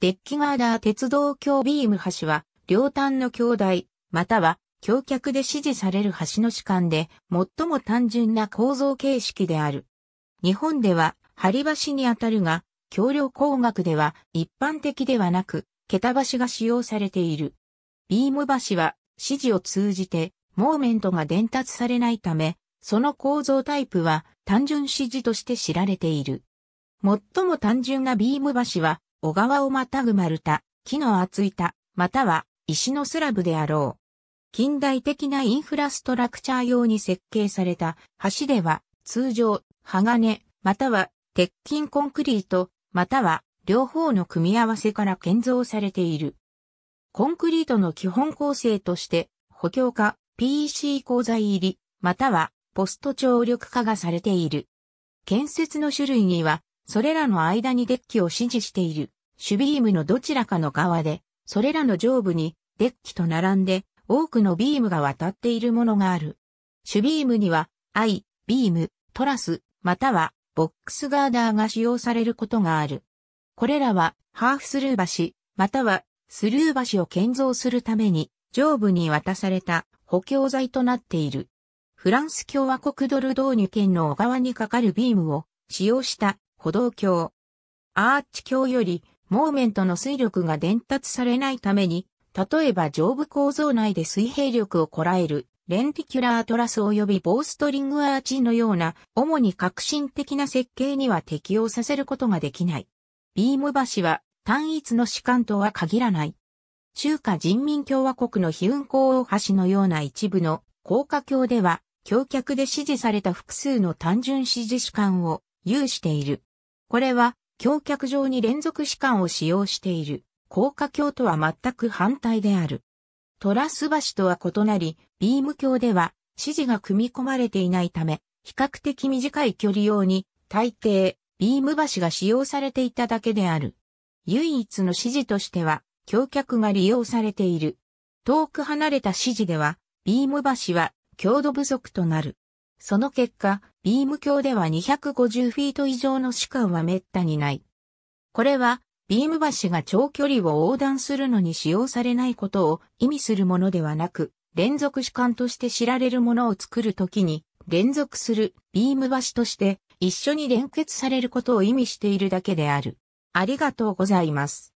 デッキガーダー鉄道橋ビーム橋は、両端の橋台、または橋脚で支持される橋の主観で、最も単純な構造形式である。日本では、張橋にあたるが、橋梁工学では一般的ではなく、桁橋が使用されている。ビーム橋は、指示を通じて、モーメントが伝達されないため、その構造タイプは単純指示として知られている。最も単純なビーム橋は、小川をまたぐ丸太、木の厚板、または石のスラブであろう。近代的なインフラストラクチャー用に設計された橋では、通常、鋼、または鉄筋コンクリート、または両方の組み合わせから建造されている。コンクリートの基本構成として、補強化、PEC 鋼材入り、またはポスト張力化がされている。建設の種類には、それらの間にデッキを支持している、シュビームのどちらかの側で、それらの上部にデッキと並んで多くのビームが渡っているものがある。シュビームには、アイ、ビーム、トラス、または、ボックスガーダーが使用されることがある。これらは、ハーフスルー橋、または、スルー橋を建造するために、上部に渡された補強材となっている。フランス共和国ドル導入圏の小川にかかるビームを使用した歩道橋。アーチ橋より、モーメントの水力が伝達されないために、例えば上部構造内で水平力をこらえる、レンティキュラートラス及びボーストリングアーチのような、主に革新的な設計には適用させることができない。ビーム橋は単一の士官とは限らない。中華人民共和国のヒウン港大橋のような一部の高架橋では、橋脚で指示された複数の単純指示士官を有している。これは、橋脚上に連続士官を使用している、高架橋とは全く反対である。トラス橋とは異なり、ビーム橋では、指示が組み込まれていないため、比較的短い距離用に、大抵、ビーム橋が使用されていただけである。唯一の指示としては、橋脚が利用されている。遠く離れた指示では、ビーム橋は、強度不足となる。その結果、ビーム橋では250フィート以上の士官は滅多にない。これは、ビーム橋が長距離を横断するのに使用されないことを意味するものではなく、連続士官として知られるものを作るときに、連続するビーム橋として一緒に連結されることを意味しているだけである。ありがとうございます。